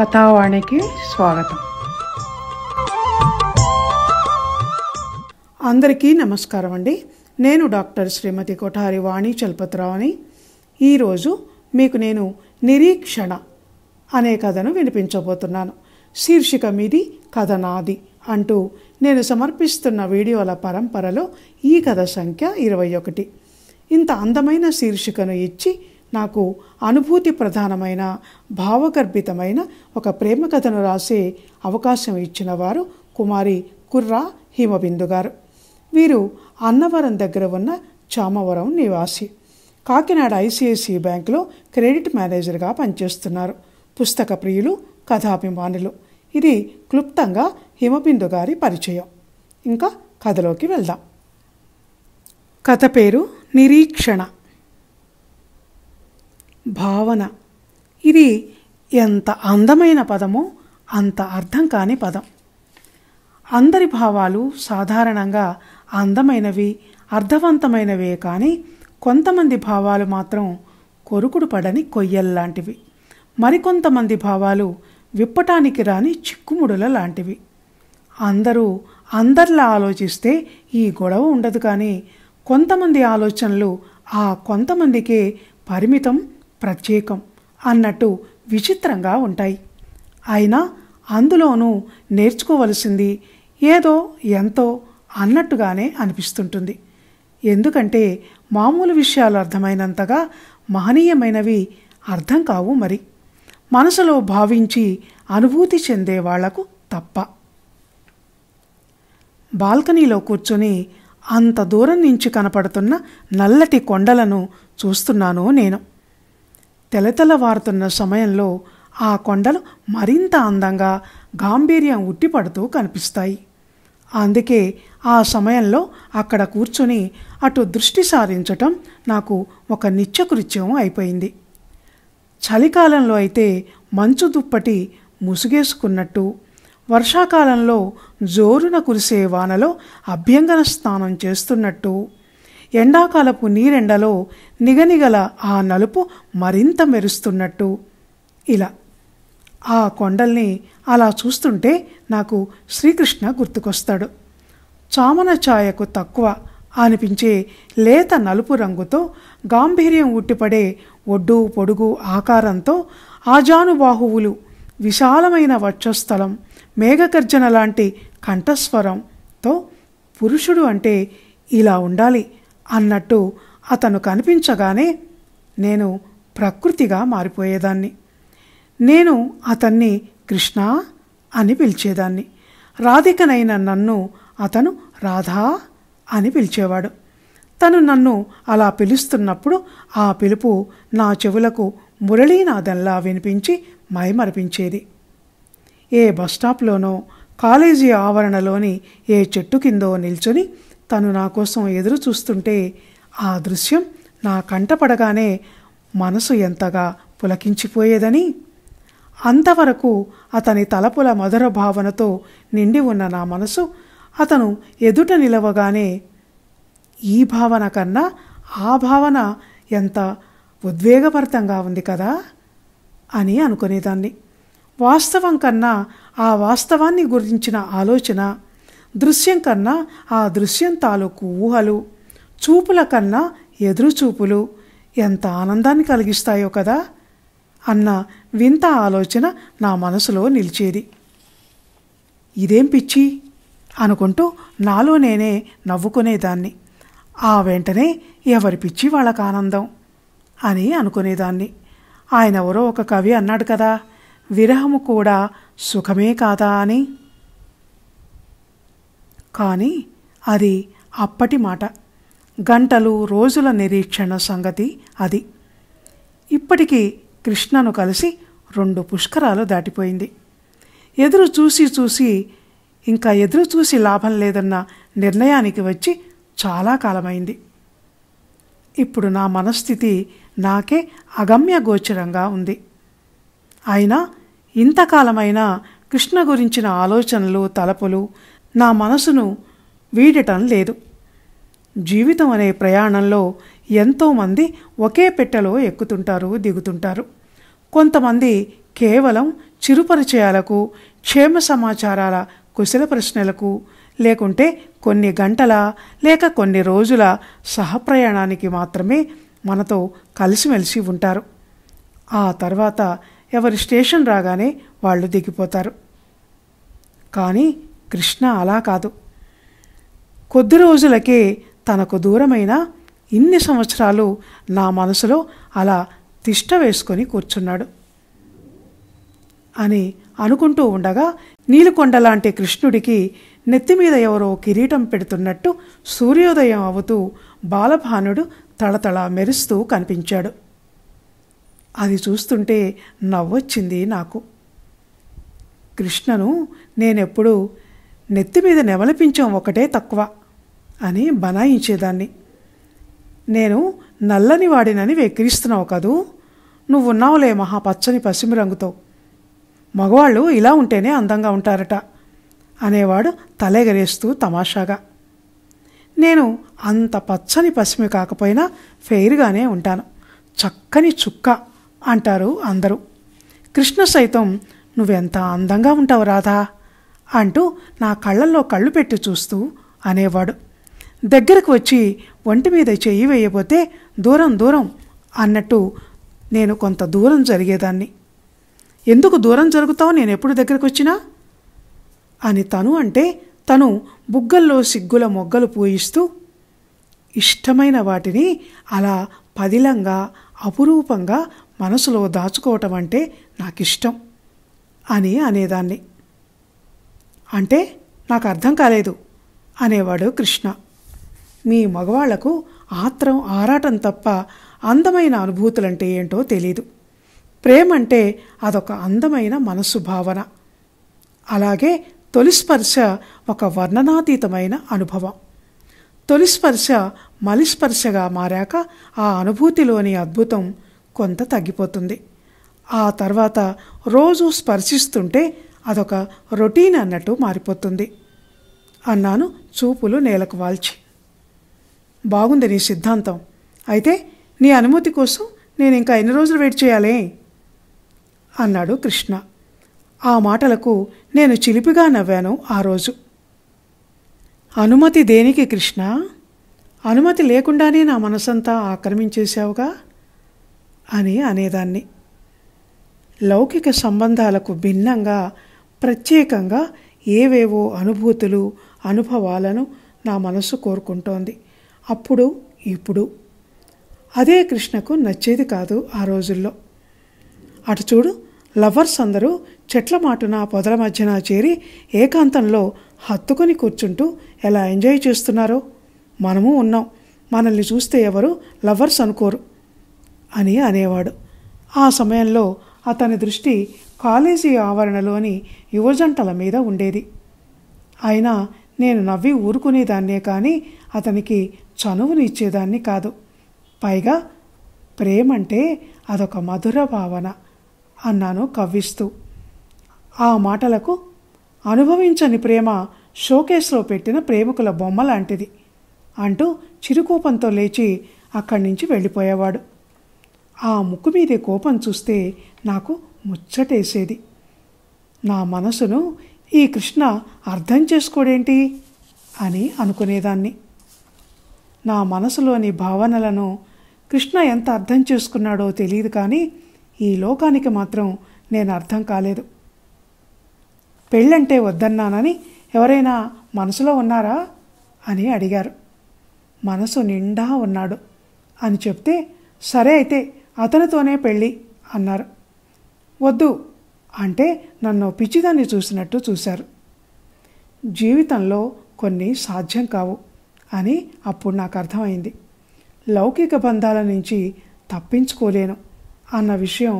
కథావాణికి స్వాగతం అందరికీ నమస్కారం అండి నేను డాక్టర్ శ్రీమతి కొఠారి వాణి అని ఈరోజు మీకు నేను నిరీక్షణ అనే కథను వినిపించబోతున్నాను శీర్షిక మీది కథ నాది అంటూ నేను సమర్పిస్తున్న వీడియోల పరంపరలో ఈ కథ సంఖ్య ఇరవై ఒకటి ఇంత అందమైన శీర్షికను ఇచ్చి నాకు అనుభూతి ప్రధానమైన భావగర్భితమైన ఒక ప్రేమ కథను రాసే అవకాశం ఇచ్చిన వారు కుమారి కుర్రా హిమబిందు గారు వీరు అన్నవరం దగ్గర ఉన్న చామవరం నివాసి కాకినాడ ఐసిఐసి బ్యాంకులో క్రెడిట్ మేనేజర్గా పనిచేస్తున్నారు పుస్తక ప్రియులు కథాభిమానులు ఇది క్లుప్తంగా హిమబిందు గారి పరిచయం ఇంకా కథలోకి వెళ్దాం కథ పేరు నిరీక్షణ భావన ఇది ఎంత అందమైన పదమో అంత అర్థం కాని పదం అందరి భావాలు సాధారణంగా అందమైనవి అర్థవంతమైనవే కానీ కొంతమంది భావాలు మాత్రం కొరుకుడు పడని కొయ్యల్లాంటివి మరికొంతమంది భావాలు విప్పటానికి రాని చిక్కుముడుల లాంటివి అందరూ అందరిలా ఆలోచిస్తే ఈ గొడవ ఉండదు కానీ కొంతమంది ఆలోచనలు ఆ కొంతమందికే పరిమితం ప్రత్యేకం అన్నట్టు విచిత్రంగా ఉంటాయి అయినా అందులోనూ నేర్చుకోవలసింది ఏదో ఎంతో అన్నట్టుగానే అనిపిస్తుంటుంది ఎందుకంటే మామూలు విషయాలు అర్థమైనంతగా మహనీయమైనవి అర్థం కావు మరి మనసులో భావించి అనుభూతి చెందే వాళ్లకు తప్ప బాల్కనీలో కూర్చొని అంత దూరం నుంచి కనపడుతున్న నల్లటి కొండలను చూస్తున్నాను నేను తెలతెలవారుతున్న సమయంలో ఆ కొండలు మరింత అందంగా గాంభీర్యం ఉట్టిపడుతూ కనిపిస్తాయి అందుకే ఆ సమయంలో అక్కడ కూర్చొని అటు దృష్టి సారించటం నాకు ఒక నిత్యకృత్యం అయిపోయింది చలికాలంలో అయితే మంచు దుప్పటి ముసుగేసుకున్నట్టు వర్షాకాలంలో జోరున కురిసే వానలో అభ్యంగన స్నానం చేస్తున్నట్టు ఎండాకాలపు నీరెండలో నిగనిగల ఆ నలుపు మరింత మెరుస్తున్నట్టు ఇలా ఆ కొండల్ని అలా చూస్తుంటే నాకు శ్రీకృష్ణ గుర్తుకొస్తాడు చామన ఛాయకు తక్కువ అనిపించే లేత నలుపు రంగుతో గాంభీర్యం ఉట్టిపడే ఒడ్డు పొడుగు ఆకారంతో ఆజానుబాహువులు విశాలమైన వక్షస్థలం మేఘగర్జన లాంటి కంఠస్వరంతో పురుషుడు అంటే ఇలా ఉండాలి అన్నట్టు అతను కనిపించగానే నేను ప్రకృతిగా మారిపోయేదాన్ని నేను అతన్ని కృష్ణ అని పిలిచేదాన్ని రాధికనైన నన్ను అతను రాధా అని పిలిచేవాడు తను నన్ను అలా పిలుస్తున్నప్పుడు ఆ పిలుపు నా చెవులకు మురళీనాథంలా వినిపించి మైమరిపించేది ఏ బస్టాప్లోనో కాలేజీ ఆవరణలోని ఏ చెట్టు కిందో నిల్చుని తను నా కోసం ఎదురు చూస్తుంటే ఆ దృశ్యం నా కంటపడగానే మనసు ఎంతగా పులకించిపోయేదని అంతవరకు అతని తలపుల మధుర భావనతో నిండి ఉన్న నా మనసు అతను ఎదుట నిలవగానే ఈ భావన కన్నా ఆ భావన ఎంత ఉద్వేగభరితంగా ఉంది కదా అని అనుకునేదాన్ని వాస్తవం కన్నా ఆ వాస్తవాన్ని గురించిన ఆలోచన దృశ్యం కన్నా ఆ దృశ్యం తాలూకు ఊహలు చూపుల కన్నా ఎదురు చూపులు ఎంత ఆనందాన్ని కలిగిస్తాయో కదా అన్న వింత ఆలోచన నా మనసులో నిలిచేది ఇదేం పిచ్చి అనుకుంటూ నాలో నేనే నవ్వుకునేదాన్ని ఆ వెంటనే ఎవరి పిచ్చి వాళ్ళకు ఆనందం అని అనుకునేదాన్ని ఆయన ఎవరో ఒక కవి అన్నాడు కదా విరహము కూడా సుఖమే కాదా అని కానీ అది అప్పటి మాట గంటలు రోజుల నిరీక్షణ సంగతి అది ఇప్పటికీ కృష్ణను కలిసి రెండు పుష్కరాలు దాటిపోయింది ఎదురు చూసి చూసి ఇంకా ఎదురు చూసి లాభం లేదన్న నిర్ణయానికి వచ్చి చాలా కాలమైంది ఇప్పుడు నా మనస్థితి నాకే అగమ్య గోచరంగా ఉంది అయినా ఇంతకాలమైనా కృష్ణ గురించిన ఆలోచనలు తలపులు నా మనసును వీడటం లేదు జీవితం అనే ప్రయాణంలో ఎంతోమంది ఒకే పెట్టెలో ఎక్కుతుంటారు దిగుతుంటారు కొంతమంది కేవలం చిరుపరిచయాలకు క్షేమ సమాచారాల కుశల ప్రశ్నలకు లేకుంటే కొన్ని గంటల లేక కొన్ని రోజుల సహప్రయాణానికి మాత్రమే మనతో కలిసిమెలిసి ఉంటారు ఆ తర్వాత ఎవరి స్టేషన్ రాగానే వాళ్ళు దిగిపోతారు కానీ కృష్ణ అలా కాదు కొద్ది రోజులకే తనకు దూరమైన ఇన్ని సంవత్సరాలు నా మనసులో అలా తిష్ట వేసుకొని కూర్చున్నాడు అని అనుకుంటూ ఉండగా నీలకొండ లాంటి కృష్ణుడికి నెత్తిమీద ఎవరో కిరీటం పెడుతున్నట్టు సూర్యోదయం అవుతూ బాలభానుడు తళతళ మెరుస్తూ కనిపించాడు అది చూస్తుంటే నవ్వొచ్చింది నాకు కృష్ణను నేనెప్పుడూ నెత్తి మీద నెమలిపించం ఒకటే తక్కువ అని బనాయించేదాన్ని నేను నల్లని వాడినని వెక్కిరిస్తున్నావు కదూ నువ్వున్నావులే మహా పచ్చని పశ్చిమ రంగుతో మగవాళ్ళు ఇలా ఉంటేనే అందంగా ఉంటారట అనేవాడు తలెగరేస్తూ తమాషాగా నేను అంత పచ్చని పశ్చిమి కాకపోయినా ఫెయిర్గానే ఉంటాను చక్కని చుక్క అంటారు అందరూ కృష్ణ సైతం నువ్వెంత అందంగా ఉంటావు రాధా అంటూ నా కళ్ళల్లో కళ్ళు పెట్టి చూస్తూ అనేవాడు దగ్గరకు వచ్చి ఒంటి మీద చెయ్యి వేయబోతే దూరం దూరం అన్నట్టు నేను కొంత దూరం జరిగేదాన్ని ఎందుకు దూరం జరుగుతావు నేను ఎప్పుడు దగ్గరకు వచ్చినా అని తను అంటే తను బుగ్గల్లో సిగ్గుల మొగ్గలు పూయిస్తూ ఇష్టమైన వాటిని అలా పదిలంగా అపురూపంగా మనసులో దాచుకోవటం అంటే నాకిష్టం అని అనేదాన్ని అంటే నాకు అర్థం కాలేదు అనేవాడు కృష్ణ మీ మగవాళ్లకు ఆత్రం ఆరాటం తప్ప అందమైన అనుభూతులంటే ఏంటో తెలీదు ప్రేమంటే అదొక అందమైన మనస్సు భావన అలాగే తొలిస్పర్శ ఒక వర్ణనాతీతమైన అనుభవం తొలిస్పర్శ మలిస్పర్శగా మారాక ఆ అనుభూతిలోని అద్భుతం కొంత తగ్గిపోతుంది ఆ తర్వాత రోజు స్పర్శిస్తుంటే అదొక రొటీన్ అన్నట్టు మారిపోతుంది అన్నాను చూపులు నేలకు వాల్చి బాగుంది నీ సిద్ధాంతం అయితే నీ అనుమతి కోసం నేను ఇంకా ఎన్ని రోజులు వెయిట్ చేయాలి అన్నాడు కృష్ణ ఆ మాటలకు నేను చిలిపిగా నవ్వాను ఆ రోజు అనుమతి దేనికి కృష్ణ అనుమతి లేకుండానే నా మనసంతా ఆక్రమించేశావుగా అని అనేదాన్ని లౌకిక సంబంధాలకు భిన్నంగా ప్రత్యేకంగా ఏవేవో అనుభూతులు అనుభవాలను నా మనసు కోరుకుంటోంది అప్పుడు ఇప్పుడు అదే కృష్ణకు నచ్చేది కాదు ఆ రోజుల్లో అటు చూడు లవర్స్ అందరూ చెట్ల మాటున పొదల మధ్యన చేరి ఏకాంతంలో హత్తుకొని కూర్చుంటూ ఎలా ఎంజాయ్ చేస్తున్నారో మనము ఉన్నాం మనల్ని చూస్తే ఎవరు లవర్స్ అనుకోరు అని అనేవాడు ఆ సమయంలో అతని దృష్టి కాలేజీ ఆవరణలోని యువజంటల మీద ఉండేది అయినా నేను నవ్వి ఊరుకునేదాన్నే కానీ అతనికి చనువునిచ్చేదాన్ని కాదు పైగా ప్రేమంటే అదొక మధుర భావన అన్నాను కవ్విస్తూ ఆ మాటలకు అనుభవించని ప్రేమ షోకేస్లో పెట్టిన ప్రేమికుల బొమ్మ లాంటిది అంటూ చిరుకోపంతో లేచి అక్కడి నుంచి వెళ్ళిపోయేవాడు ఆ ముక్కు మీదే కోపం చూస్తే నాకు ముచ్చటేసేది నా మనసును ఈ కృష్ణ అర్థం చేసుకోడేంటి అని అనుకునేదాన్ని నా మనసులోని భావనలను కృష్ణ ఎంత అర్థం చేసుకున్నాడో తెలియదు కానీ ఈ లోకానికి మాత్రం నేను అర్థం కాలేదు పెళ్ళంటే వద్దన్నానని ఎవరైనా మనసులో ఉన్నారా అని అడిగారు మనసు నిండా ఉన్నాడు అని చెప్తే సరే అయితే అతనితోనే పెళ్ళి అన్నారు వద్దు అంటే నన్ను పిచ్చిదాన్ని చూసినట్టు చూశారు జీవితంలో కొన్ని సాధ్యం కావు అని అప్పుడు నాకు అర్థమైంది లౌకిక బంధాల నుంచి తప్పించుకోలేను అన్న విషయం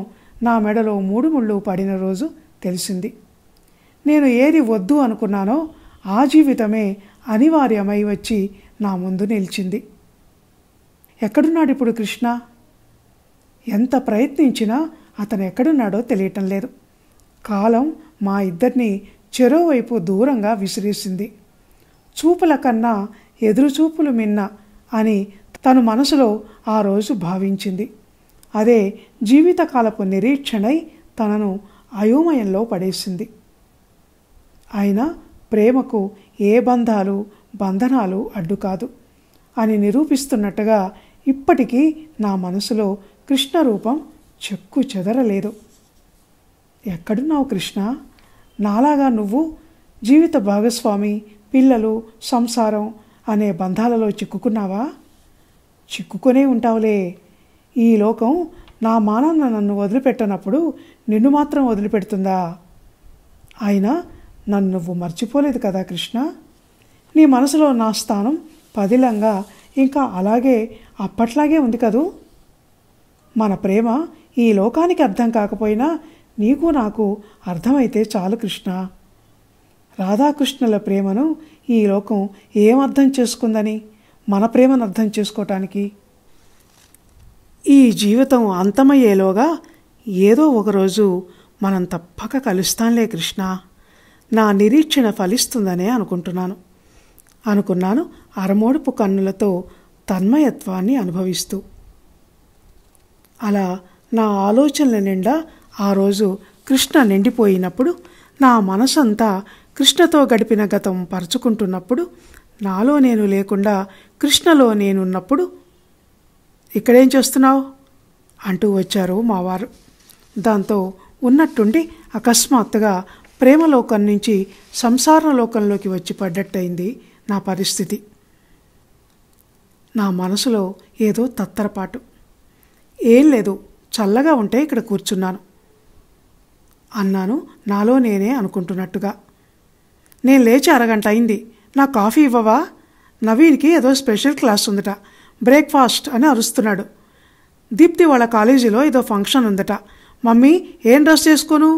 నా మెడలో మూడు ముళ్ళు పడిన రోజు తెలిసింది నేను ఏది వద్దు అనుకున్నానో ఆ జీవితమే అనివార్యమై వచ్చి నా ముందు నిలిచింది ఎక్కడున్నాడు ఇప్పుడు కృష్ణ ఎంత ప్రయత్నించినా అతను ఎక్కడున్నాడో తెలియటం లేదు కాలం మా ఇద్దరిని చెరోవైపు దూరంగా విసిరేసింది చూపుల కన్నా ఎదురుచూపులు మిన్న అని తను మనసులో ఆ రోజు భావించింది అదే జీవితకాలపు నిరీక్షణై తనను అయోమయంలో పడేసింది అయినా ప్రేమకు ఏ బంధాలు బంధనాలు అడ్డు కాదు అని నిరూపిస్తున్నట్టుగా ఇప్పటికీ నా మనసులో కృష్ణ రూపం చెక్కు చెదరలేదు ఎక్కడున్నావు కృష్ణ నాలాగా నువ్వు జీవిత భాగస్వామి పిల్లలు సంసారం అనే బంధాలలో చిక్కుకున్నావా చిక్కుకొనే ఉంటావులే ఈ లోకం నా మానన్న నన్ను వదిలిపెట్టనప్పుడు నిన్ను మాత్రం వదిలిపెడుతుందా అయినా నన్ను నువ్వు మర్చిపోలేదు కదా కృష్ణ నీ మనసులో నా స్థానం పదిలంగా ఇంకా అలాగే అప్పట్లాగే ఉంది కదూ మన ప్రేమ ఈ లోకానికి అర్థం కాకపోయినా నీకు నాకు అర్థమైతే చాలు కృష్ణ రాధాకృష్ణుల ప్రేమను ఈ లోకం ఏమర్థం చేసుకుందని మన ప్రేమను అర్థం చేసుకోవటానికి ఈ జీవితం అంతమయ్యేలోగా ఏదో ఒకరోజు మనం తప్పక కలుస్తాంలే కృష్ణ నా నిరీక్షణ ఫలిస్తుందనే అనుకుంటున్నాను అనుకున్నాను అరమోడుపు కన్నులతో తన్మయత్వాన్ని అనుభవిస్తూ అలా నా ఆలోచనల నిండా ఆ రోజు కృష్ణ నిండిపోయినప్పుడు నా మనసంతా కృష్ణతో గడిపిన గతం పరుచుకుంటున్నప్పుడు నాలో నేను లేకుండా కృష్ణలో నేనున్నప్పుడు ఇక్కడేం చేస్తున్నావు అంటూ వచ్చారు మావారు దాంతో ఉన్నట్టుండి అకస్మాత్తుగా ప్రేమలోకం నుంచి సంసార లోకంలోకి వచ్చి పడ్డట్టయింది నా పరిస్థితి నా మనసులో ఏదో తత్తరపాటు ఏం లేదు చల్లగా ఉంటే ఇక్కడ కూర్చున్నాను అన్నాను నాలో నేనే అనుకుంటున్నట్టుగా నేను లేచి అరగంట అయింది నా కాఫీ ఇవ్వవా నవీన్కి ఏదో స్పెషల్ క్లాస్ ఉందట బ్రేక్ఫాస్ట్ అని అరుస్తున్నాడు దీప్తి వాళ్ళ కాలేజీలో ఏదో ఫంక్షన్ ఉందట మమ్మీ ఏం డ్రెస్ చేసుకోను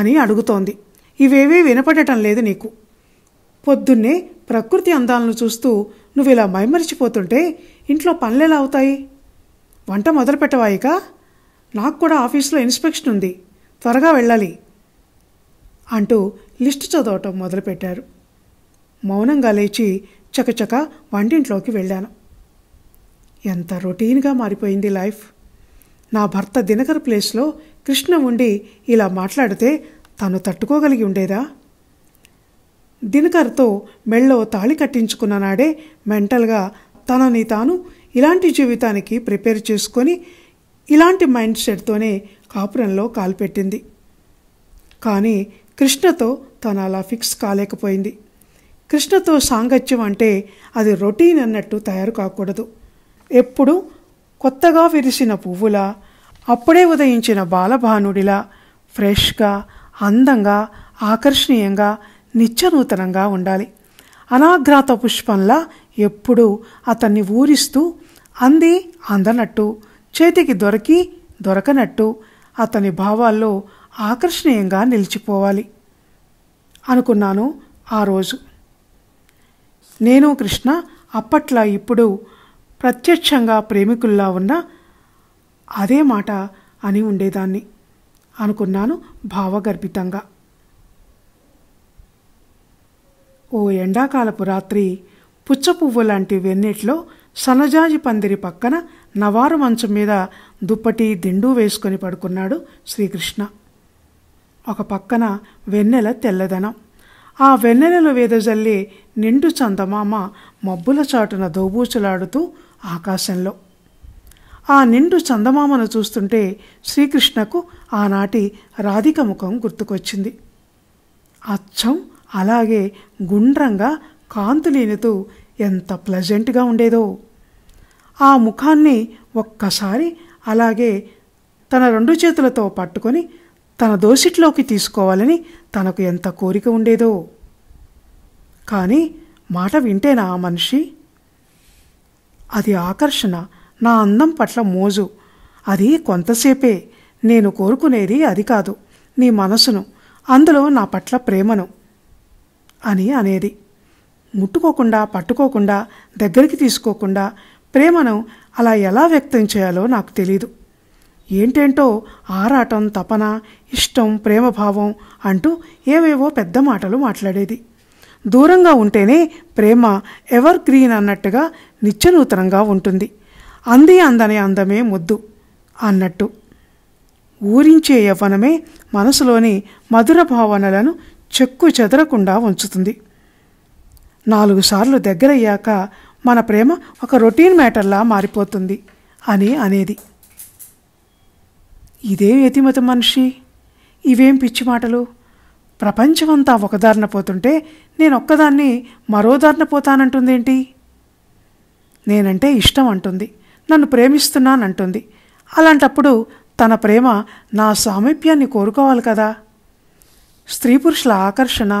అని అడుగుతోంది ఇవేవీ వినపడటం లేదు నీకు పొద్దున్నే ప్రకృతి అందాలను చూస్తూ నువ్వు ఇలా మైమరిచిపోతుంటే ఇంట్లో పనులు ఎలా అవుతాయి వంట మొదలు పెట్టవాయిగా నాకు కూడా ఆఫీస్లో ఇన్స్పెక్షన్ ఉంది త్వరగా వెళ్ళాలి అంటూ లిస్టు చదవటం మొదలుపెట్టారు మౌనంగా లేచి చకచక వంటింట్లోకి వెళ్ళాను ఎంత రొటీన్గా మారిపోయింది లైఫ్ నా భర్త దినకర్ ప్లేస్లో కృష్ణ ఉండి ఇలా మాట్లాడితే తను తట్టుకోగలిగి ఉండేదా దినకర్తో మెళ్ళో తాళి కట్టించుకున్న నాడే మెంటల్గా తనని తాను ఇలాంటి జీవితానికి ప్రిపేర్ చేసుకొని ఇలాంటి మైండ్ సెట్తోనే కాపురంలో కాల్పెట్టింది కానీ కృష్ణతో తను అలా ఫిక్స్ కాలేకపోయింది కృష్ణతో సాంగత్యం అంటే అది రొటీన్ అన్నట్టు తయారు కాకూడదు ఎప్పుడూ కొత్తగా విరిసిన పువ్వులా అప్పుడే ఉదయించిన బాలభానుడిలా ఫ్రెష్గా అందంగా ఆకర్షణీయంగా నిత్యనూతనంగా ఉండాలి అనాఘ్రాత పుష్పంలా ఎప్పుడూ అతన్ని ఊరిస్తూ అంది అందనట్టు చేతికి దొరికి దొరకనట్టు అతని భావాల్లో ఆకర్షణీయంగా నిలిచిపోవాలి అనుకున్నాను ఆ రోజు నేను కృష్ణ అప్పట్లా ఇప్పుడు ప్రత్యక్షంగా ప్రేమికుల్లా ఉన్న అదే మాట అని ఉండేదాన్ని అనుకున్నాను భావగర్భితంగా ఓ ఎండాకాలపు రాత్రి పుచ్చపువ్వు లాంటి వెన్నెట్లో సన్నజాజి పందిరి పక్కన నవారు మంచం మీద దుప్పటి దిండు వేసుకొని పడుకున్నాడు శ్రీకృష్ణ ఒక పక్కన వెన్నెల తెల్లదనం ఆ వెన్నెలను వేదజల్లి నిండు చందమామ మబ్బుల చాటున దోబూచులాడుతూ ఆకాశంలో ఆ నిండు చందమామను చూస్తుంటే శ్రీకృష్ణకు ఆనాటి రాధిక ముఖం గుర్తుకొచ్చింది అచ్చం అలాగే గుండ్రంగా కాంతులీనుతూ ఎంత ప్లజెంట్గా ఉండేదో ఆ ముఖాన్ని ఒక్కసారి అలాగే తన రెండు చేతులతో పట్టుకొని తన దోసిట్లోకి తీసుకోవాలని తనకు ఎంత కోరిక ఉండేదో కానీ మాట వింటేనా ఆ మనిషి అది ఆకర్షణ నా అందం పట్ల మోజు అది కొంతసేపే నేను కోరుకునేది అది కాదు నీ మనసును అందులో నా పట్ల ప్రేమను అని అనేది ముట్టుకోకుండా పట్టుకోకుండా దగ్గరికి తీసుకోకుండా ప్రేమను అలా ఎలా వ్యక్తం చేయాలో నాకు తెలీదు ఏంటేంటో ఆరాటం తపన ఇష్టం ప్రేమభావం అంటూ ఏవేవో పెద్ద మాటలు మాట్లాడేది దూరంగా ఉంటేనే ప్రేమ ఎవర్ గ్రీన్ అన్నట్టుగా నిత్యనూతనంగా ఉంటుంది అంది అందనే అందమే ముద్దు అన్నట్టు ఊరించే యవ్వనమే మనసులోని మధుర భావనలను చెక్కు చెదరకుండా ఉంచుతుంది నాలుగు సార్లు దగ్గరయ్యాక మన ప్రేమ ఒక రొటీన్ మ్యాటర్లా మారిపోతుంది అని అనేది ఇదేం ఎతిమత మనిషి ఇవేం పిచ్చి మాటలు ప్రపంచమంతా ఒకదారిన పోతుంటే నేను ఒక్కదాన్ని పోతానంటుంది పోతానంటుందేంటి నేనంటే ఇష్టం అంటుంది నన్ను ప్రేమిస్తున్నానంటుంది అలాంటప్పుడు తన ప్రేమ నా సామీప్యాన్ని కోరుకోవాలి కదా స్త్రీ పురుషుల ఆకర్షణ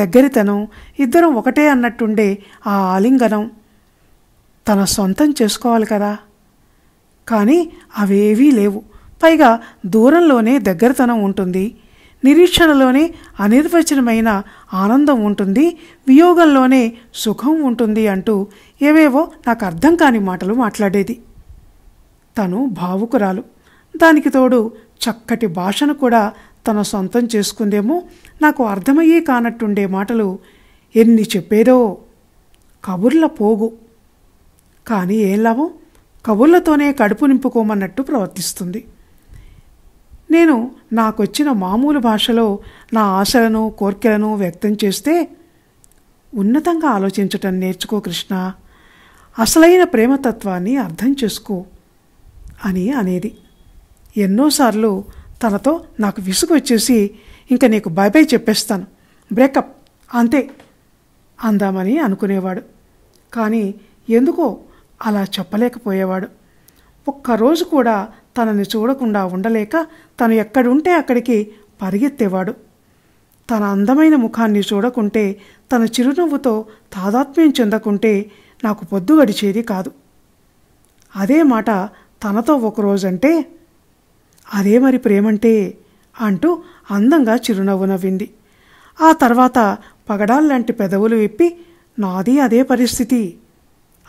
దగ్గరితనం ఇద్దరం ఒకటే అన్నట్టుండే ఆ ఆలింగనం తన సొంతం చేసుకోవాలి కదా కానీ అవేవీ లేవు పైగా దూరంలోనే దగ్గరతనం ఉంటుంది నిరీక్షణలోనే అనిర్వచనమైన ఆనందం ఉంటుంది వియోగంలోనే సుఖం ఉంటుంది అంటూ ఏవేవో నాకు అర్థం కాని మాటలు మాట్లాడేది తను భావుకురాలు దానికి తోడు చక్కటి భాషను కూడా తన సొంతం చేసుకుందేమో నాకు అర్థమయ్యే కానట్టుండే మాటలు ఎన్ని చెప్పేదో కబుర్ల పోగు కానీ ఏం లాభం కబుర్లతోనే కడుపు నింపుకోమన్నట్టు ప్రవర్తిస్తుంది నేను నాకొచ్చిన మామూలు భాషలో నా ఆశలను కోర్కెలను వ్యక్తం చేస్తే ఉన్నతంగా ఆలోచించటం నేర్చుకో కృష్ణ అసలైన ప్రేమతత్వాన్ని అర్థం చేసుకో అని అనేది ఎన్నోసార్లు తనతో నాకు విసుగు వచ్చేసి ఇంకా నీకు బై బై చెప్పేస్తాను బ్రేకప్ అంతే అందామని అనుకునేవాడు కానీ ఎందుకో అలా చెప్పలేకపోయేవాడు ఒక్కరోజు కూడా తనని చూడకుండా ఉండలేక తను ఎక్కడుంటే అక్కడికి పరిగెత్తేవాడు తన అందమైన ముఖాన్ని చూడకుంటే తన చిరునవ్వుతో తాదాత్మ్యం చెందకుంటే నాకు పొద్దు గడిచేది కాదు అదే మాట తనతో ఒకరోజంటే అదే మరి ప్రేమంటే అంటూ అందంగా చిరునవ్వు నవ్వింది ఆ తర్వాత పగడాల్లాంటి పెదవులు విప్పి నాది అదే పరిస్థితి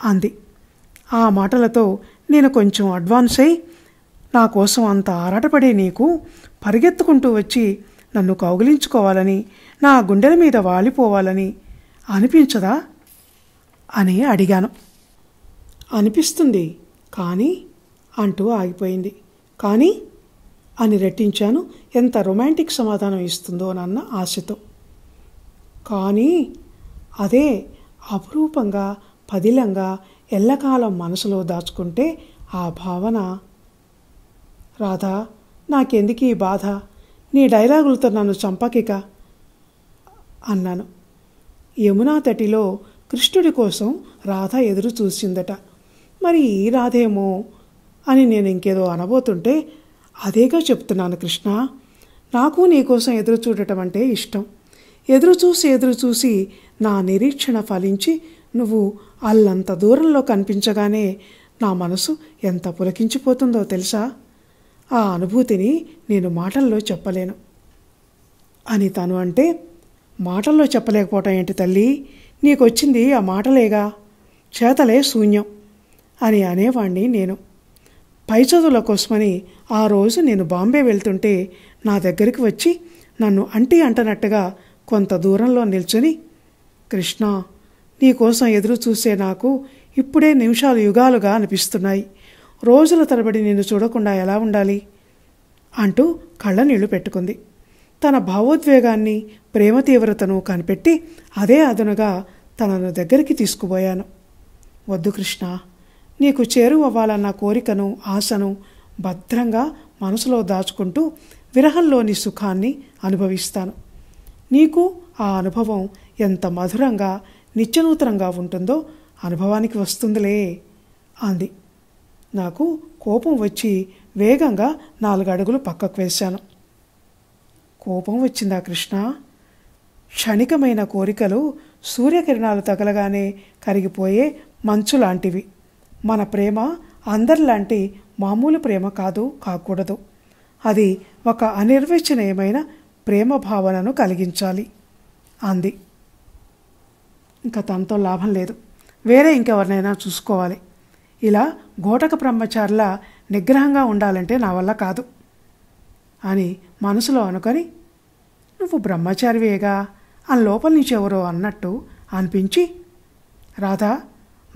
అంది ఆ మాటలతో నేను కొంచెం అడ్వాన్స్ అయి నా కోసం అంత ఆరాటపడే నీకు పరిగెత్తుకుంటూ వచ్చి నన్ను కౌగిలించుకోవాలని నా గుండెల మీద వాలిపోవాలని అనిపించదా అని అడిగాను అనిపిస్తుంది కానీ అంటూ ఆగిపోయింది కానీ అని రెట్టించాను ఎంత రొమాంటిక్ సమాధానం ఇస్తుందో నన్న ఆశతో కానీ అదే అపురూపంగా పదిలంగా ఎల్లకాలం మనసులో దాచుకుంటే ఆ భావన రాధా నాకెందుకు ఈ బాధ నీ డైలాగులతో నన్ను చంపకిక అన్నాను యమునా తటిలో కృష్ణుడి కోసం రాధ ఎదురు చూసిందట మరి ఈ రాధేమో అని నేను ఇంకేదో అనబోతుంటే అదేగా చెప్తున్నాను కృష్ణ నాకు నీకోసం ఎదురు చూడటం అంటే ఇష్టం ఎదురు చూసి ఎదురు చూసి నా నిరీక్షణ ఫలించి నువ్వు అల్లంత దూరంలో కనిపించగానే నా మనసు ఎంత పులకించిపోతుందో తెలుసా ఆ అనుభూతిని నేను మాటల్లో చెప్పలేను అని తను అంటే మాటల్లో చెప్పలేకపోవటం ఏంటి తల్లి నీకొచ్చింది ఆ మాటలేగా చేతలే శూన్యం అని అనేవాణ్ణి నేను పై చదువుల కోసమని ఆ రోజు నేను బాంబే వెళ్తుంటే నా దగ్గరికి వచ్చి నన్ను అంటి అంటనట్టుగా కొంత దూరంలో నిల్చుని కృష్ణ నీకోసం ఎదురు చూసే నాకు ఇప్పుడే నిమిషాలు యుగాలుగా అనిపిస్తున్నాయి రోజుల తరబడి నిన్ను చూడకుండా ఎలా ఉండాలి అంటూ కళ్ళ నీళ్లు పెట్టుకుంది తన భావోద్వేగాన్ని ప్రేమ తీవ్రతను కనిపెట్టి అదే అదనుగా తనను దగ్గరికి తీసుకుపోయాను వద్దు కృష్ణ నీకు చేరువవ్వాలన్న కోరికను ఆశను భద్రంగా మనసులో దాచుకుంటూ విరహంలోని సుఖాన్ని అనుభవిస్తాను నీకు ఆ అనుభవం ఎంత మధురంగా నిత్యనూతనంగా ఉంటుందో అనుభవానికి వస్తుందిలే అంది నాకు కోపం వచ్చి వేగంగా నాలుగు అడుగులు పక్కకు వేశాను కోపం వచ్చిందా కృష్ణ క్షణికమైన కోరికలు సూర్యకిరణాలు తగలగానే కరిగిపోయే మంచు లాంటివి మన ప్రేమ అందరిలాంటి మామూలు ప్రేమ కాదు కాకూడదు అది ఒక అనిర్వచనీయమైన ప్రేమ భావనను కలిగించాలి అంది ఇంకా తనతో లాభం లేదు వేరే ఇంకెవరినైనా చూసుకోవాలి ఇలా గోటక బ్రహ్మచారుల నిగ్రహంగా ఉండాలంటే నా వల్ల కాదు అని మనసులో అనుకొని నువ్వు బ్రహ్మచారివేగా అని లోపల నుంచి ఎవరో అన్నట్టు అనిపించి రాధా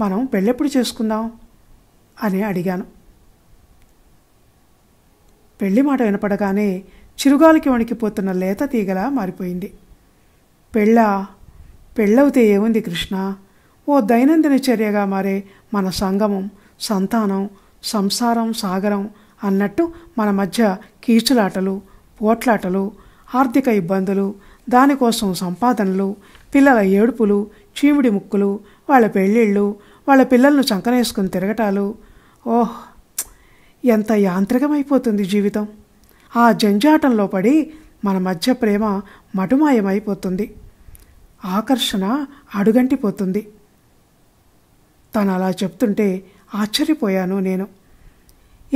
మనం పెళ్ళెప్పుడు చేసుకుందాం అని అడిగాను పెళ్లి మాట వినపడగానే చిరుగాలికి వణికిపోతున్న లేత తీగలా మారిపోయింది పెళ్ళా పెళ్ళవుతే ఏముంది కృష్ణ ఓ దైనందిన చర్యగా మారే మన సంగమం సంతానం సంసారం సాగరం అన్నట్టు మన మధ్య కీచులాటలు పోట్లాటలు ఆర్థిక ఇబ్బందులు దానికోసం సంపాదనలు పిల్లల ఏడుపులు చీమిడి ముక్కులు వాళ్ళ పెళ్ళిళ్ళు వాళ్ళ పిల్లలను చంకనేసుకుని తిరగటాలు ఓహ్ ఎంత యాంత్రికమైపోతుంది జీవితం ఆ జంజాటంలో పడి మన మధ్య ప్రేమ మటుమాయమైపోతుంది ఆకర్షణ అడుగంటిపోతుంది తను అలా చెప్తుంటే ఆశ్చర్యపోయాను నేను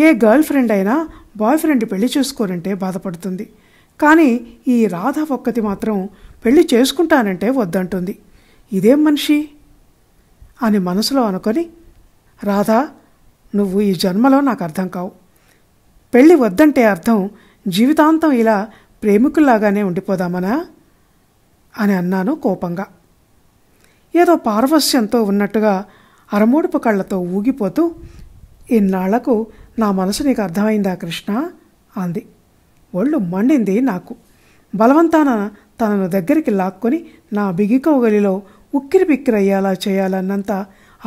ఏ గర్ల్ ఫ్రెండ్ అయినా బాయ్ ఫ్రెండ్ పెళ్లి చేసుకోరంటే బాధపడుతుంది కానీ ఈ రాధ ఒక్కతి మాత్రం పెళ్లి చేసుకుంటానంటే వద్దంటుంది ఇదేం మనిషి అని మనసులో అనుకొని రాధ నువ్వు ఈ జన్మలో నాకు అర్థం కావు పెళ్ళి వద్దంటే అర్థం జీవితాంతం ఇలా ప్రేమికుల్లాగానే ఉండిపోదామనా అని అన్నాను కోపంగా ఏదో పారవస్యంతో ఉన్నట్టుగా అరమూడుపు కళ్ళతో ఊగిపోతూ ఇన్నాళ్లకు నా మనసు నీకు అర్థమైందా కృష్ణ అంది ఒళ్ళు మండింది నాకు బలవంతాన తనను దగ్గరికి లాక్కొని నా బిగికోగలిలో ఉక్కిరి బిక్కిరయ్యేలా చేయాలన్నంత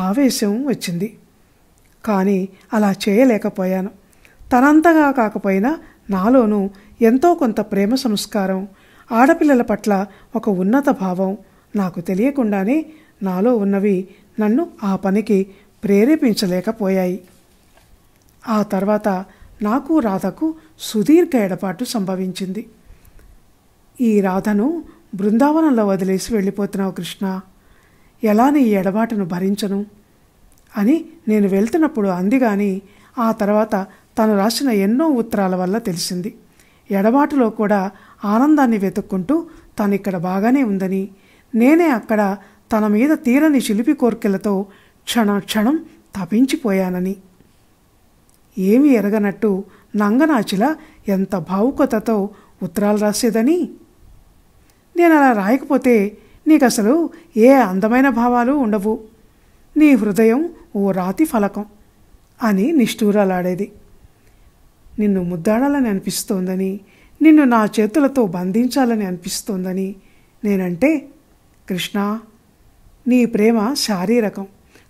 ఆవేశం వచ్చింది కానీ అలా చేయలేకపోయాను తనంతగా కాకపోయినా నాలోనూ ఎంతో కొంత ప్రేమ సంస్కారం ఆడపిల్లల పట్ల ఒక ఉన్నత భావం నాకు తెలియకుండానే నాలో ఉన్నవి నన్ను ఆ పనికి ప్రేరేపించలేకపోయాయి ఆ తర్వాత నాకు రాధకు సుదీర్ఘ ఎడపాటు సంభవించింది ఈ రాధను బృందావనంలో వదిలేసి వెళ్ళిపోతున్నావు కృష్ణ ఎలా నీ ఎడబాటును భరించను అని నేను వెళ్తున్నప్పుడు అందిగాని ఆ తర్వాత తను రాసిన ఎన్నో ఉత్తరాల వల్ల తెలిసింది ఎడబాటులో కూడా ఆనందాన్ని వెతుక్కుంటూ తనిక్కడ బాగానే ఉందని నేనే అక్కడ తన మీద తీరని శిలిపి కోర్కెలతో క్షణక్షణం తపించిపోయానని ఏమి ఎరగనట్టు నంగనాచిల ఎంత భావుకతతో ఉత్తరాలు రాసేదని నేను అలా రాయకపోతే నీకసలు ఏ అందమైన భావాలు ఉండవు నీ హృదయం ఓ రాతి ఫలకం అని నిష్ఠూరాలాడేది నిన్ను ముద్దాడాలని అనిపిస్తోందని నిన్ను నా చేతులతో బంధించాలని అనిపిస్తోందని నేనంటే కృష్ణ నీ ప్రేమ శారీరకం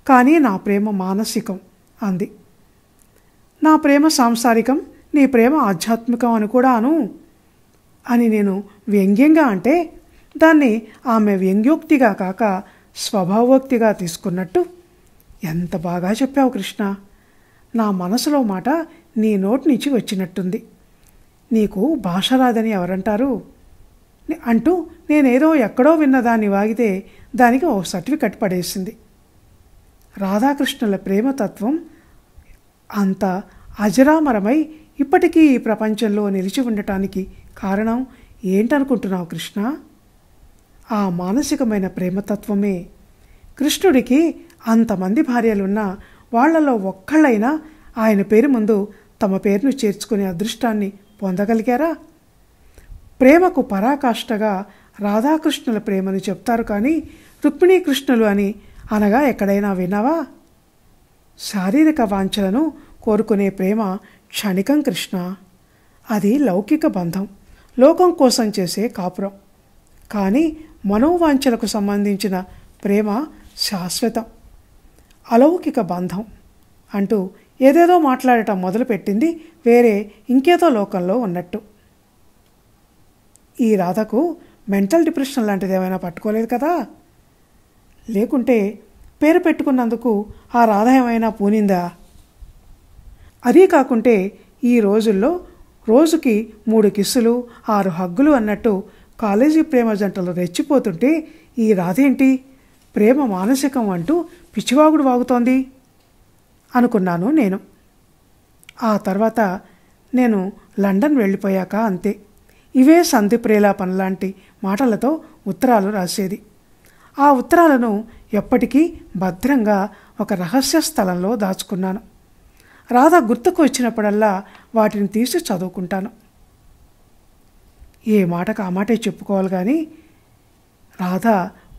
కానీ నా ప్రేమ మానసికం అంది నా ప్రేమ సాంసారికం నీ ప్రేమ ఆధ్యాత్మికం అని కూడాను అని నేను వ్యంగ్యంగా అంటే దాన్ని ఆమె వ్యంగ్యోక్తిగా కాక స్వభావోక్తిగా తీసుకున్నట్టు ఎంత బాగా చెప్పావు కృష్ణ నా మనసులో మాట నీ నోటి నుంచి వచ్చినట్టుంది నీకు భాష రాదని ఎవరంటారు అంటూ నేనేదో ఎక్కడో విన్న దాన్ని వాగితే దానికి ఓ సర్టిఫికెట్ పడేసింది రాధాకృష్ణుల ప్రేమతత్వం అంత అజరామరమై ఇప్పటికీ ఈ ప్రపంచంలో నిలిచి ఉండటానికి కారణం ఏంటనుకుంటున్నావు కృష్ణ ఆ మానసికమైన ప్రేమతత్వమే కృష్ణుడికి అంతమంది భార్యలున్నా వాళ్లలో ఒక్కళ్ళైనా ఆయన పేరు ముందు తమ పేరును చేర్చుకునే అదృష్టాన్ని పొందగలిగారా ప్రేమకు పరాకాష్ఠగా రాధాకృష్ణుల ప్రేమను చెప్తారు కానీ రుక్మిణీకృష్ణులు అని అనగా ఎక్కడైనా విన్నావా శారీరక వాంఛలను కోరుకునే ప్రేమ క్షణికం కృష్ణ అది లౌకిక బంధం లోకం కోసం చేసే కాపురం కానీ మనోవాంఛలకు సంబంధించిన ప్రేమ శాశ్వతం అలౌకిక బంధం అంటూ ఏదేదో మాట్లాడటం మొదలుపెట్టింది వేరే ఇంకేదో లోకంలో ఉన్నట్టు ఈ రాధకు మెంటల్ డిప్రెషన్ లాంటిది ఏమైనా పట్టుకోలేదు కదా లేకుంటే పేరు పెట్టుకున్నందుకు ఆ రాధ ఏమైనా పూనిందా అదీ కాకుంటే ఈ రోజుల్లో రోజుకి మూడు కిస్సులు ఆరు హగ్గులు అన్నట్టు కాలేజీ ప్రేమ జంటలు రెచ్చిపోతుంటే ఈ రాధేంటి ప్రేమ మానసికం అంటూ పిచ్చివాగుడు వాగుతోంది అనుకున్నాను నేను ఆ తర్వాత నేను లండన్ వెళ్ళిపోయాక అంతే ఇవే సంధి ప్రేలాపన లాంటి మాటలతో ఉత్తరాలు రాసేది ఆ ఉత్తరాలను ఎప్పటికీ భద్రంగా ఒక రహస్య స్థలంలో దాచుకున్నాను రాధ గుర్తుకు వచ్చినప్పుడల్లా వాటిని తీసి చదువుకుంటాను ఏ మాటకు ఆ మాటే చెప్పుకోవాలి కానీ రాధ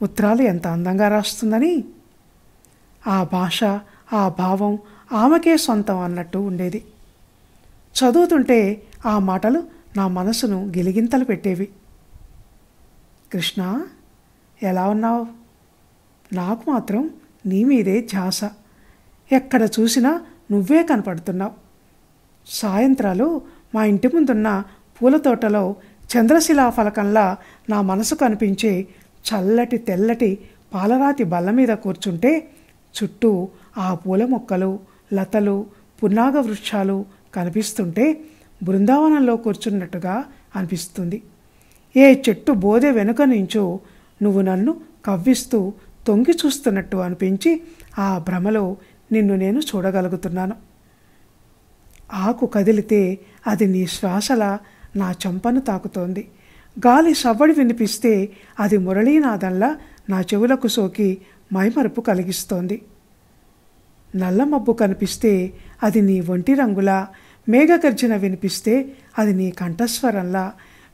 ఉత్తరాలు ఎంత అందంగా రాస్తుందని ఆ భాష ఆ భావం ఆమెకే సొంతం అన్నట్టు ఉండేది చదువుతుంటే ఆ మాటలు నా మనసును గిలిగింతలు పెట్టేవి కృష్ణ ఎలా ఉన్నావు నాకు మాత్రం నీ మీదే ధ్యాస ఎక్కడ చూసినా నువ్వే కనపడుతున్నావు సాయంత్రాలు మా ఇంటి ముందున్న పూల తోటలో చంద్రశిలా ఫలకంలా నా మనసు కనిపించే చల్లటి తెల్లటి పాలరాతి బల్ల మీద కూర్చుంటే చుట్టూ ఆ పూల మొక్కలు లతలు పున్నాగ వృక్షాలు కనిపిస్తుంటే బృందావనంలో కూర్చున్నట్టుగా అనిపిస్తుంది ఏ చెట్టు బోధె వెనుక నుంచో నువ్వు నన్ను కవ్విస్తూ తొంగి చూస్తున్నట్టు అనిపించి ఆ భ్రమలో నిన్ను నేను చూడగలుగుతున్నాను ఆకు కదిలితే అది నీ శ్వాసల నా చంపను తాకుతోంది గాలి సవ్వడి వినిపిస్తే అది మురళీనాదంలా నా చెవులకు సోకి మైమరుపు కలిగిస్తోంది నల్ల మబ్బు కనిపిస్తే అది నీ ఒంటి రంగులా మేఘగర్జన వినిపిస్తే అది నీ కంఠస్వరంలా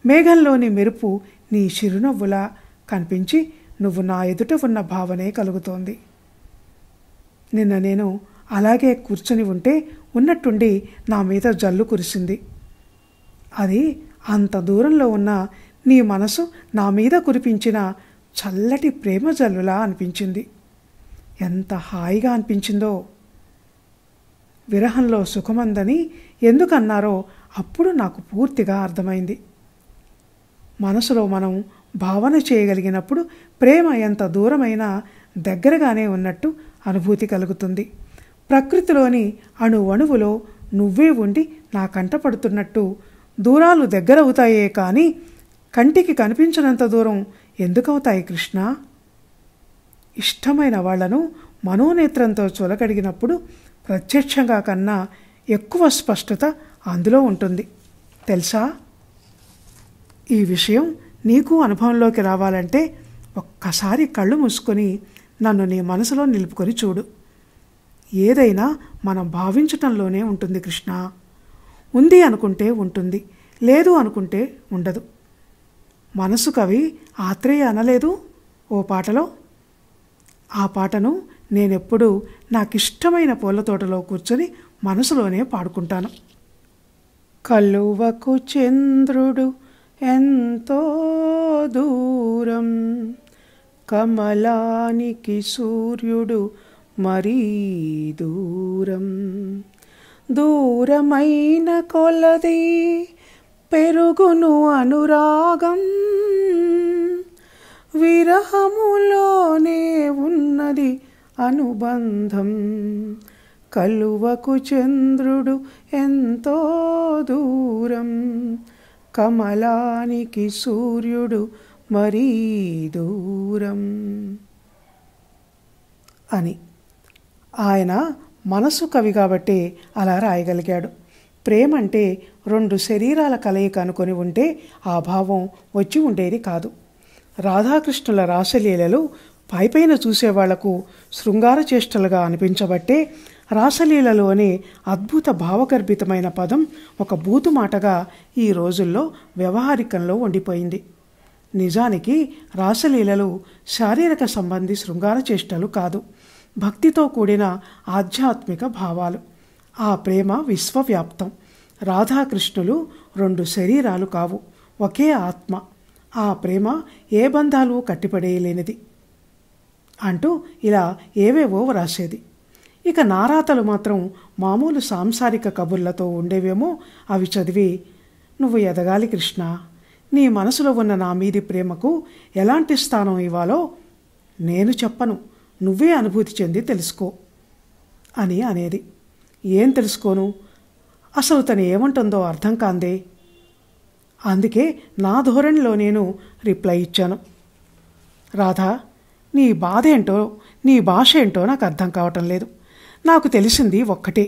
మేఘంలోని మెరుపు నీ చిరునవ్వులా కనిపించి నువ్వు నా ఎదుట ఉన్న భావనే కలుగుతోంది నిన్న నేను అలాగే కూర్చొని ఉంటే ఉన్నట్టుండి నా మీద జల్లు కురిసింది అది అంత దూరంలో ఉన్న నీ మనసు నా మీద కురిపించిన చల్లటి ప్రేమ జల్లులా అనిపించింది ఎంత హాయిగా అనిపించిందో విరహంలో సుఖమందని ఎందుకన్నారో అప్పుడు నాకు పూర్తిగా అర్థమైంది మనసులో మనం భావన చేయగలిగినప్పుడు ప్రేమ ఎంత దూరమైనా దగ్గరగానే ఉన్నట్టు అనుభూతి కలుగుతుంది ప్రకృతిలోని అణు అణువులో నువ్వే ఉండి నా కంట పడుతున్నట్టు దూరాలు దగ్గరవుతాయే కానీ కంటికి కనిపించినంత దూరం ఎందుకవుతాయి కృష్ణ ఇష్టమైన వాళ్లను మనోనేత్రంతో చూలకడిగినప్పుడు ప్రత్యక్షంగా కన్నా ఎక్కువ స్పష్టత అందులో ఉంటుంది తెలుసా ఈ విషయం నీకు అనుభవంలోకి రావాలంటే ఒక్కసారి కళ్ళు మూసుకొని నన్ను నీ మనసులో నిలుపుకొని చూడు ఏదైనా మనం భావించటంలోనే ఉంటుంది కృష్ణ ఉంది అనుకుంటే ఉంటుంది లేదు అనుకుంటే ఉండదు మనసు కవి ఆత్రేయ అనలేదు ఓ పాటలో ఆ పాటను నేనెప్పుడూ నాకిష్టమైన పూల తోటలో కూర్చొని మనసులోనే పాడుకుంటాను కలువకు చంద్రుడు ఎంతో దూరం కమలానికి సూర్యుడు మరీ దూరం దూరమైన కొలది పెరుగును అనురాగం విరహములోనే ఉన్నది అనుబంధం కలువకు చంద్రుడు ఎంతో దూరం కమలానికి సూర్యుడు మరీ దూరం అని ఆయన మనసు కవి కాబట్టి అలా రాయగలిగాడు ప్రేమ అంటే రెండు శరీరాల కలయిక అనుకొని ఉంటే ఆ భావం వచ్చి ఉండేది కాదు రాధాకృష్ణుల రాసలీలలు పైపైన చూసేవాళ్లకు శృంగార చేష్టలుగా అనిపించబట్టే రాసలీలలోనే అద్భుత భావగర్భితమైన పదం ఒక బూతు మాటగా ఈ రోజుల్లో వ్యవహారికంలో ఉండిపోయింది నిజానికి రాసలీలలు శారీరక సంబంధి శృంగార చేష్టలు కాదు భక్తితో కూడిన ఆధ్యాత్మిక భావాలు ఆ ప్రేమ విశ్వవ్యాప్తం రాధాకృష్ణులు రెండు శరీరాలు కావు ఒకే ఆత్మ ఆ ప్రేమ ఏ బంధాలు కట్టిపడేయలేనిది అంటూ ఇలా ఏవేవో వ్రాసేది ఇక నారాతలు మాత్రం మామూలు సాంసారిక కబుర్లతో ఉండేవేమో అవి చదివి నువ్వు ఎదగాలి కృష్ణ నీ మనసులో ఉన్న నా మీది ప్రేమకు ఎలాంటి స్థానం ఇవ్వాలో నేను చెప్పను నువ్వే అనుభూతి చెంది తెలుసుకో అని అనేది ఏం తెలుసుకోను అసలు తను ఏమంటుందో అర్థం కాందే అందుకే నా ధోరణిలో నేను రిప్లై ఇచ్చాను రాధా నీ బాధ ఏంటో నీ భాష ఏంటో నాకు అర్థం కావటం లేదు నాకు తెలిసింది ఒక్కటే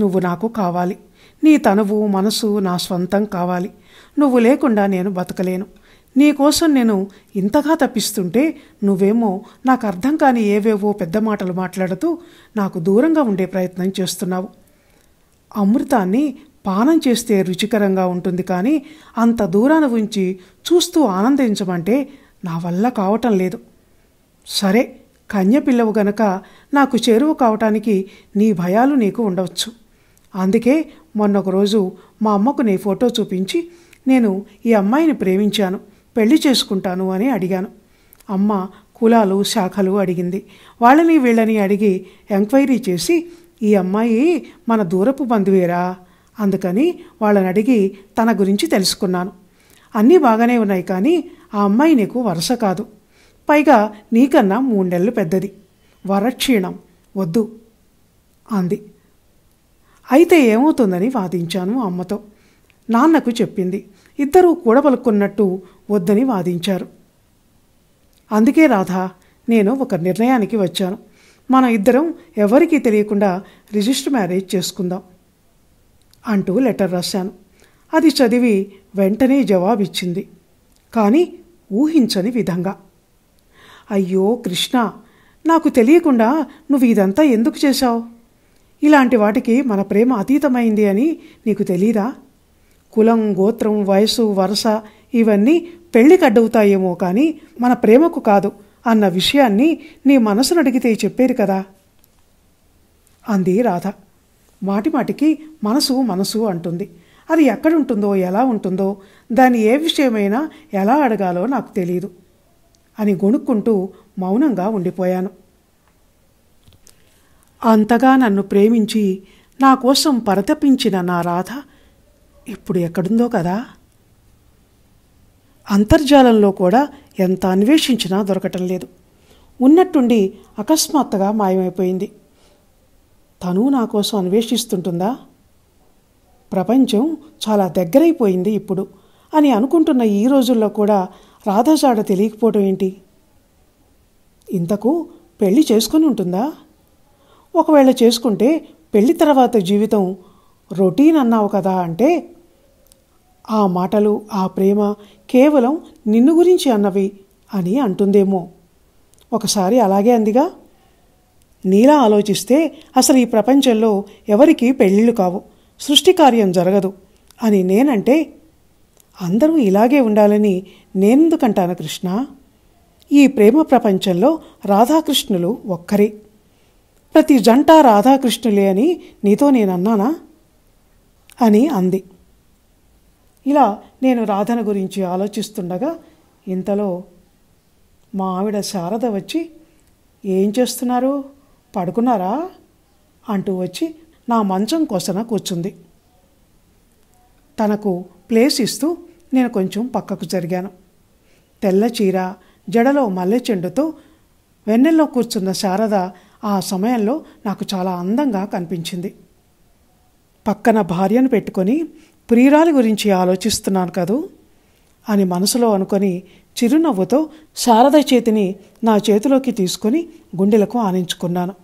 నువ్వు నాకు కావాలి నీ తనువు మనసు నా స్వంతం కావాలి నువ్వు లేకుండా నేను బతకలేను నీకోసం నేను ఇంతగా తప్పిస్తుంటే నువ్వేమో నాకు అర్థం కాని ఏవేవో పెద్ద మాటలు మాట్లాడుతూ నాకు దూరంగా ఉండే ప్రయత్నం చేస్తున్నావు అమృతాన్ని పానం చేస్తే రుచికరంగా ఉంటుంది కానీ అంత దూరాన ఉంచి చూస్తూ ఆనందించమంటే నా వల్ల కావటం లేదు సరే కన్యపిల్లవు గనక నాకు చేరువు కావటానికి నీ భయాలు నీకు ఉండవచ్చు అందుకే మొన్నొక రోజు మా అమ్మకు నీ ఫోటో చూపించి నేను ఈ అమ్మాయిని ప్రేమించాను పెళ్లి చేసుకుంటాను అని అడిగాను అమ్మ కులాలు శాఖలు అడిగింది వాళ్ళని వీళ్ళని అడిగి ఎంక్వైరీ చేసి ఈ అమ్మాయి మన దూరపు బంధువేరా అందుకని వాళ్ళని అడిగి తన గురించి తెలుసుకున్నాను అన్నీ బాగానే ఉన్నాయి కానీ ఆ అమ్మాయి నీకు వరుస కాదు పైగా నీకన్నా మూడేళ్ళు పెద్దది వరక్షీణం వద్దు అంది అయితే ఏమవుతుందని వాదించాను అమ్మతో నాన్నకు చెప్పింది ఇద్దరూ కూడబలుక్కున్నట్టు వద్దని వాదించారు అందుకే రాధా నేను ఒక నిర్ణయానికి వచ్చాను మనం ఇద్దరం ఎవరికీ తెలియకుండా రిజిస్టర్ మ్యారేజ్ చేసుకుందాం అంటూ లెటర్ రాశాను అది చదివి వెంటనే జవాబిచ్చింది కానీ ఊహించని విధంగా అయ్యో కృష్ణ నాకు తెలియకుండా నువ్వు ఇదంతా ఎందుకు చేశావు ఇలాంటి వాటికి మన ప్రేమ అతీతమైంది అని నీకు తెలీదా కులం గోత్రం వయసు వరస ఇవన్నీ పెళ్లి కడ్డవుతాయేమో కానీ మన ప్రేమకు కాదు అన్న విషయాన్ని నీ మనసును అడిగితే చెప్పేరు కదా అంది రాధ మాటిమాటికి మనసు మనసు అంటుంది అది ఎక్కడుంటుందో ఎలా ఉంటుందో దాని ఏ విషయమైనా ఎలా అడగాలో నాకు తెలియదు అని గొణుక్కుంటూ మౌనంగా ఉండిపోయాను అంతగా నన్ను ప్రేమించి నా కోసం పరతపించిన నా రాధ ఇప్పుడు ఎక్కడుందో కదా అంతర్జాలంలో కూడా ఎంత అన్వేషించినా దొరకటం లేదు ఉన్నట్టుండి అకస్మాత్తుగా మాయమైపోయింది తను నా కోసం అన్వేషిస్తుంటుందా ప్రపంచం చాలా దగ్గరైపోయింది ఇప్పుడు అని అనుకుంటున్న ఈ రోజుల్లో కూడా రాధాజాడ తెలియకపోవడం ఏంటి ఇంతకు పెళ్లి చేసుకుని ఉంటుందా ఒకవేళ చేసుకుంటే పెళ్లి తర్వాత జీవితం రొటీన్ అన్నావు కదా అంటే ఆ మాటలు ఆ ప్రేమ కేవలం నిన్ను గురించి అన్నవి అని అంటుందేమో ఒకసారి అలాగే అందిగా నీలా ఆలోచిస్తే అసలు ఈ ప్రపంచంలో ఎవరికీ పెళ్ళిళ్ళు కావు సృష్టి కార్యం జరగదు అని నేనంటే అందరూ ఇలాగే ఉండాలని నేనెందుకంటాను కృష్ణ ఈ ప్రేమ ప్రపంచంలో రాధాకృష్ణులు ఒక్కరే ప్రతి జంట రాధాకృష్ణులే అని నీతో నేనన్నానా అని అంది ఇలా నేను రాధన గురించి ఆలోచిస్తుండగా ఇంతలో మా ఆవిడ శారద వచ్చి ఏం చేస్తున్నారు పడుకున్నారా అంటూ వచ్చి నా మంచం కొసన కూర్చుంది తనకు ప్లేస్ ఇస్తూ నేను కొంచెం పక్కకు జరిగాను తెల్ల చీర జడలో మల్లె చెండుతో వెన్నెల్లో కూర్చున్న శారద ఆ సమయంలో నాకు చాలా అందంగా కనిపించింది పక్కన భార్యను పెట్టుకొని ప్రియురాలి గురించి ఆలోచిస్తున్నాను కదూ అని మనసులో అనుకొని చిరునవ్వుతో శారద చేతిని నా చేతిలోకి తీసుకొని గుండెలకు ఆనించుకున్నాను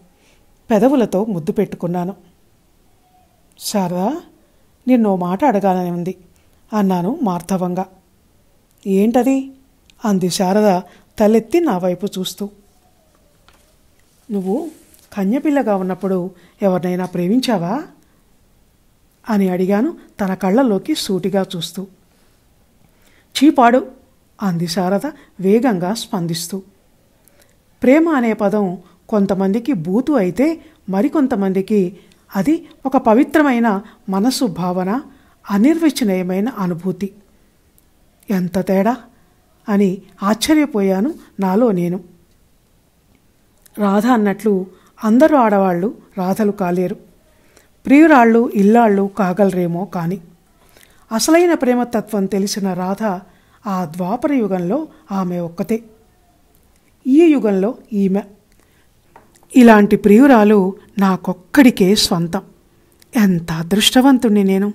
పెదవులతో ముద్దు పెట్టుకున్నాను శారదా నిన్నో మాట అడగాలని ఉంది అన్నాను మార్ధవంగా ఏంటది అంది శారద తలెత్తి నా వైపు చూస్తూ నువ్వు కన్యపిల్లగా ఉన్నప్పుడు ఎవరినైనా ప్రేమించావా అని అడిగాను తన కళ్ళలోకి సూటిగా చూస్తూ చీపాడు అంది శారద వేగంగా స్పందిస్తూ ప్రేమ అనే పదం కొంతమందికి బూతు అయితే మరికొంతమందికి అది ఒక పవిత్రమైన మనసు భావన అనిర్వచనీయమైన అనుభూతి ఎంత తేడా అని ఆశ్చర్యపోయాను నాలో నేను రాధ అన్నట్లు అందరూ ఆడవాళ్ళు రాధలు కాలేరు ప్రియురాళ్ళు ఇల్లాళ్ళు కాగలరేమో కానీ అసలైన ప్రేమతత్వం తెలిసిన రాధ ఆ ద్వాపర యుగంలో ఆమె ఒక్కతే ఈ యుగంలో ఈమె ఇలాంటి ప్రియురాలు నాకొక్కడికే స్వంతం ఎంత అదృష్టవంతుణ్ణి నేను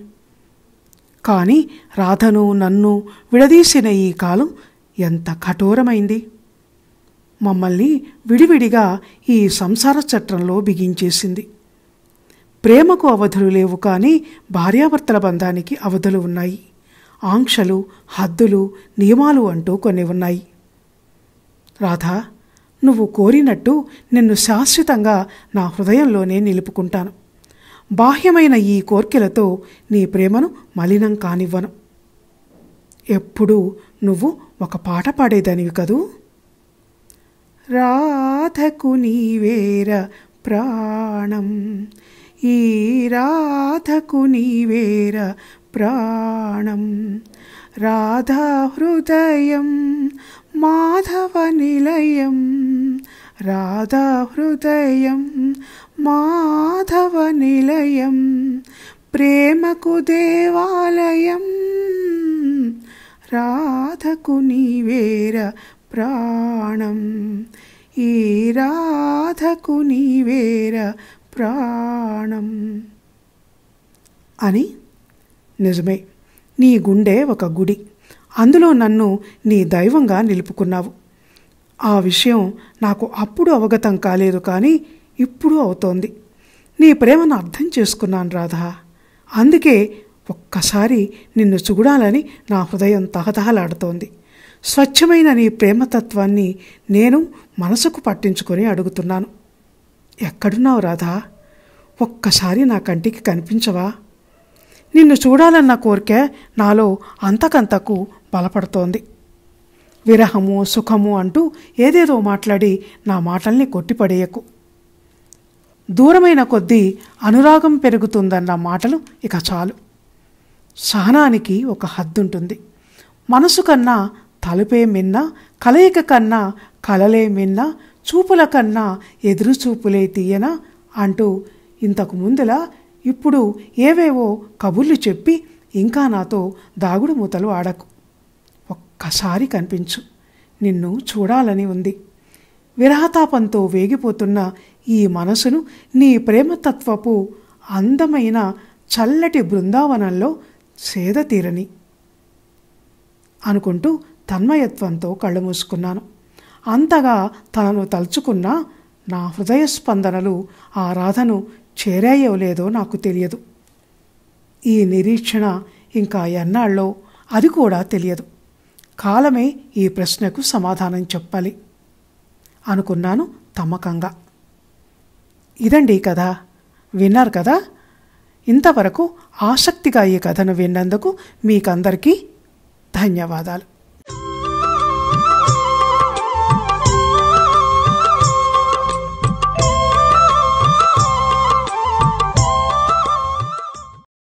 కానీ రాధను నన్ను విడదీసిన ఈ కాలం ఎంత కఠోరమైంది మమ్మల్ని విడివిడిగా ఈ సంసార చట్రంలో బిగించేసింది ప్రేమకు అవధులు లేవు కానీ భార్యాభర్తల బంధానికి అవధులు ఉన్నాయి ఆంక్షలు హద్దులు నియమాలు అంటూ కొన్ని ఉన్నాయి రాధా నువ్వు కోరినట్టు నిన్ను శాశ్వతంగా నా హృదయంలోనే నిలుపుకుంటాను బాహ్యమైన ఈ కోర్కెలతో నీ ప్రేమను మలినం కానివ్వను ఎప్పుడూ నువ్వు ఒక పాట పాడేదానివి కదూ రాధకు నీవేర ప్రాణం ఈ రాధకు నీవేర ప్రాణం రాధా హృదయం మాధవ నిలయం రాధా హృదయం మాధవ నిలయం ప్రేమకు దేవాలయం రాధకు నీవేర ప్రాణం ఈ రాధకు నీవేర ప్రాణం అని నిజమే నీ గుండె ఒక గుడి అందులో నన్ను నీ దైవంగా నిలుపుకున్నావు ఆ విషయం నాకు అప్పుడు అవగతం కాలేదు కానీ ఇప్పుడు అవుతోంది నీ ప్రేమను అర్థం చేసుకున్నాను రాధా అందుకే ఒక్కసారి నిన్ను చూడాలని నా హృదయం తహతహలాడుతోంది స్వచ్ఛమైన నీ ప్రేమతత్వాన్ని నేను మనసుకు పట్టించుకొని అడుగుతున్నాను ఎక్కడున్నావు రాధా ఒక్కసారి నా కంటికి కనిపించవా నిన్ను చూడాలన్న కోరిక నాలో అంతకంతకు బలపడుతోంది విరహము సుఖము అంటూ ఏదేదో మాట్లాడి నా మాటల్ని కొట్టిపడేయకు దూరమైన కొద్దీ అనురాగం పెరుగుతుందన్న మాటలు ఇక చాలు సహనానికి ఒక హద్దుంటుంది మనసు కన్నా తలుపే మిన్నా కలయిక కన్నా కలలే మిన్నా చూపుల కన్నా ఎదురు చూపులే తీయనా అంటూ ఇంతకు ముందులా ఇప్పుడు ఏవేవో కబుర్లు చెప్పి ఇంకా నాతో దాగుడు మూతలు ఆడకు ఒక్కసారి కనిపించు నిన్ను చూడాలని ఉంది విరహతాపంతో వేగిపోతున్న ఈ మనసును నీ ప్రేమతత్వపు అందమైన చల్లటి బృందావనంలో సేద తీరని అనుకుంటూ తన్మయత్వంతో కళ్ళు మూసుకున్నాను అంతగా తనను తలుచుకున్న నా హృదయ స్పందనలు ఆ రాధను చేరాయో లేదో నాకు తెలియదు ఈ నిరీక్షణ ఇంకా ఎన్నాళ్ళో అది కూడా తెలియదు కాలమే ఈ ప్రశ్నకు సమాధానం చెప్పాలి అనుకున్నాను తమ్మకంగా ఇదండి కథ విన్నారు కదా ఇంతవరకు ఆసక్తిగా ఈ కథను విన్నందుకు మీకందరికీ ధన్యవాదాలు